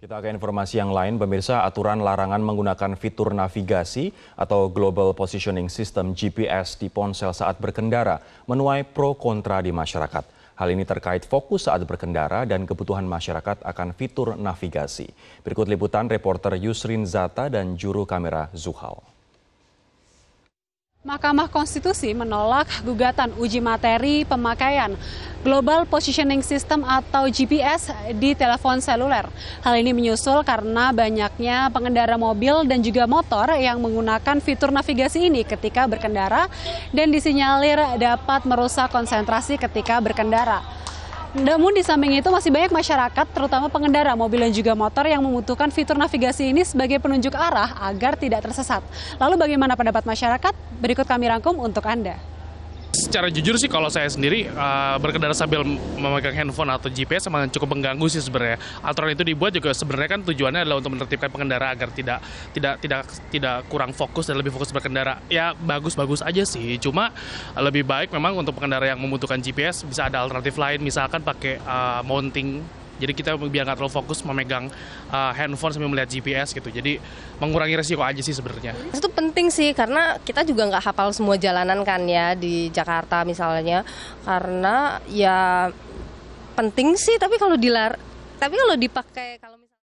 Kita akan informasi yang lain, pemirsa aturan larangan menggunakan fitur navigasi atau Global Positioning System GPS di ponsel saat berkendara menuai pro kontra di masyarakat. Hal ini terkait fokus saat berkendara dan kebutuhan masyarakat akan fitur navigasi. Berikut liputan reporter Yusrin Zata dan juru kamera Zuhal. Mahkamah Konstitusi menolak gugatan uji materi pemakaian Global Positioning System atau GPS di telepon seluler. Hal ini menyusul karena banyaknya pengendara mobil dan juga motor yang menggunakan fitur navigasi ini ketika berkendara dan disinyalir dapat merusak konsentrasi ketika berkendara. Namun di samping itu masih banyak masyarakat, terutama pengendara mobil dan juga motor yang membutuhkan fitur navigasi ini sebagai penunjuk arah agar tidak tersesat. Lalu bagaimana pendapat masyarakat? Berikut kami rangkum untuk Anda secara jujur sih kalau saya sendiri uh, berkendara sambil memegang handphone atau GPS emang cukup mengganggu sih sebenarnya. Aturan itu dibuat juga sebenarnya kan tujuannya adalah untuk menertibkan pengendara agar tidak tidak tidak tidak kurang fokus dan lebih fokus berkendara. Ya bagus-bagus aja sih. Cuma eh, lebih baik memang untuk pengendara yang membutuhkan GPS bisa ada alternatif lain misalkan pakai uh, mounting jadi kita biar nggak terlalu fokus memegang uh, handphone sambil melihat GPS gitu. Jadi mengurangi resiko aja sih sebenarnya. Itu penting sih karena kita juga nggak hafal semua jalanan kan ya di Jakarta misalnya. Karena ya penting sih tapi kalau dilar tapi kalau dipakai kalau